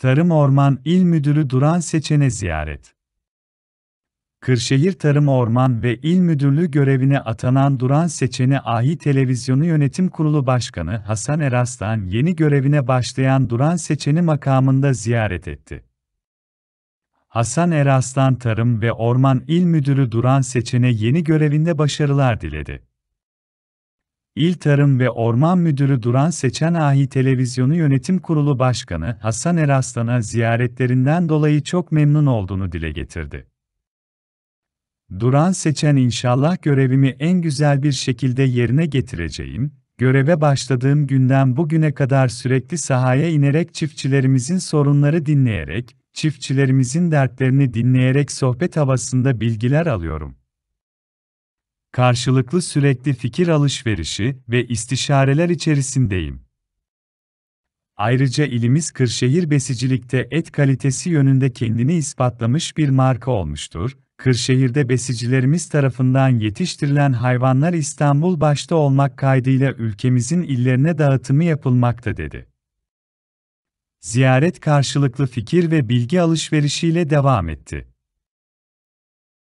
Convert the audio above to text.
Tarım Orman İl Müdürü Duran Seçen'e ziyaret. Kırşehir Tarım Orman ve İl Müdürlüğü görevine atanan Duran Seçen'e Ahi Televizyonu Yönetim Kurulu Başkanı Hasan Eraslan yeni görevine başlayan Duran Seçen'i makamında ziyaret etti. Hasan Eraslan Tarım ve Orman İl Müdürü Duran Seçen'e yeni görevinde başarılar diledi. İl Tarım ve Orman Müdürü Duran Seçen Ahi Televizyonu Yönetim Kurulu Başkanı Hasan Eraslan'a ziyaretlerinden dolayı çok memnun olduğunu dile getirdi. Duran Seçen inşallah görevimi en güzel bir şekilde yerine getireceğim, göreve başladığım günden bugüne kadar sürekli sahaya inerek çiftçilerimizin sorunları dinleyerek, çiftçilerimizin dertlerini dinleyerek sohbet havasında bilgiler alıyorum karşılıklı sürekli fikir alışverişi ve istişareler içerisindeyim. Ayrıca ilimiz Kırşehir besicilikte et kalitesi yönünde kendini ispatlamış bir marka olmuştur. Kırşehir'de besicilerimiz tarafından yetiştirilen hayvanlar İstanbul başta olmak kaydıyla ülkemizin illerine dağıtımı yapılmakta dedi. Ziyaret karşılıklı fikir ve bilgi alışverişiyle devam etti.